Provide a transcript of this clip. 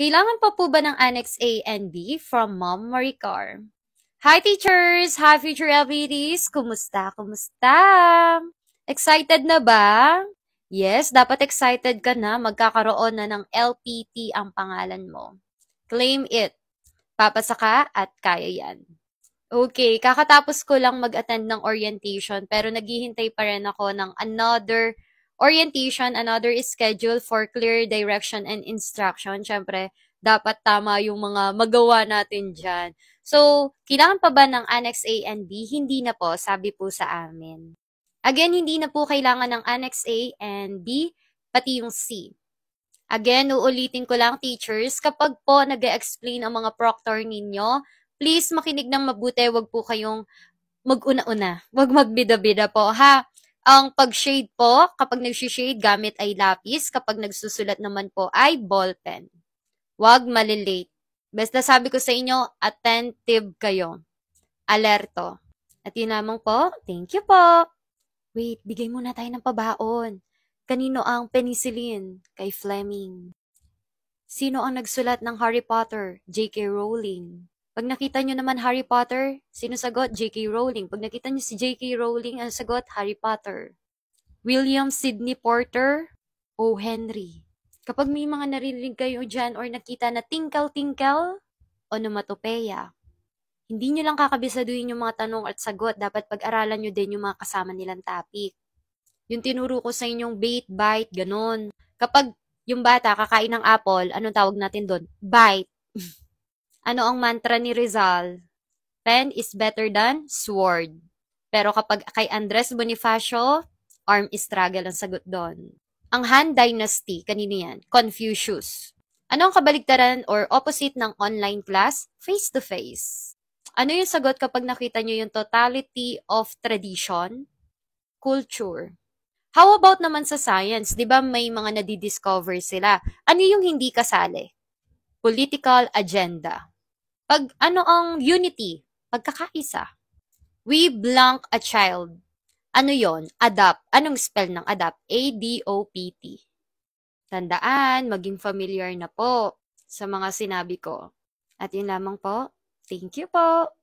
Kailangan pa po ba ng Annex A and B from Mom Marie Maricar? Hi teachers! Hi future LPDs! Kumusta? Kumusta? Excited na ba? Yes, dapat excited ka na. Magkakaroon na ng LPT ang pangalan mo. Claim it. Papasaka at kaya yan. Okay, kakatapos ko lang mag-attend ng orientation pero naghihintay pa rin ako ng another orientation, another is schedule for clear direction and instruction. Siyempre, dapat tama yung mga magawa natin dyan. So, kailangan pa ba ng Annex A and B? Hindi na po, sabi po sa amin. Again, hindi na po kailangan ng Annex A and B, pati yung C. Again, uulitin ko lang teachers, kapag po nag explain ang mga proctor ninyo, please makinig ng mabuti, wag po kayong mag-una-una. Wag magbida-bida po, ha? Ang pag-shade po, kapag nag-shade gamit ay lapis, kapag nagsusulat naman po ay ballpen. Huwag malilate. Basta sabi ko sa inyo, attentive kayo. Alerto. At yun lamang po, thank you po. Wait, bigay muna tayo ng pabaon. Kanino ang penicillin? Kay Fleming. Sino ang nagsulat ng Harry Potter? J.K. Rowling. Pag nakita nyo naman Harry Potter, sino sagot? J.K. Rowling. Pag nakita nyo si J.K. Rowling, ang sagot, Harry Potter. William Sidney Porter, O. Henry. Kapag may mga narinig kayo dyan or nakita na tinkle-tinkle, onomatopeya. Hindi nyo lang kakabisaduhin yung mga tanong at sagot. Dapat pag-aralan nyo din yung mga kasama nilang topic. Yung tinuro ko sa inyong bait, bite, ganun. Kapag yung bata kakain ng apple, anong tawag natin doon? Bite. Ano ang mantra ni Rizal? Pen is better than sword. Pero kapag kay Andres Bonifacio, arm is struggle ang sagot doon. Ang Han Dynasty, kanino yan? Confucius. Ano ang kabaligtaran or opposite ng online class? Face-to-face. Ano yung sagot kapag nakita nyo yung totality of tradition? Culture. How about naman sa science? Di ba may mga nadidiscover sila? Ano yung hindi kasali? Political agenda. Pag ano ang unity? Pagkakaisa. We blank a child. Ano yon? Adopt. Anong spell ng adopt? A-D-O-P-T. Tandaan, maging familiar na po sa mga sinabi ko. At yun lamang po. Thank you po.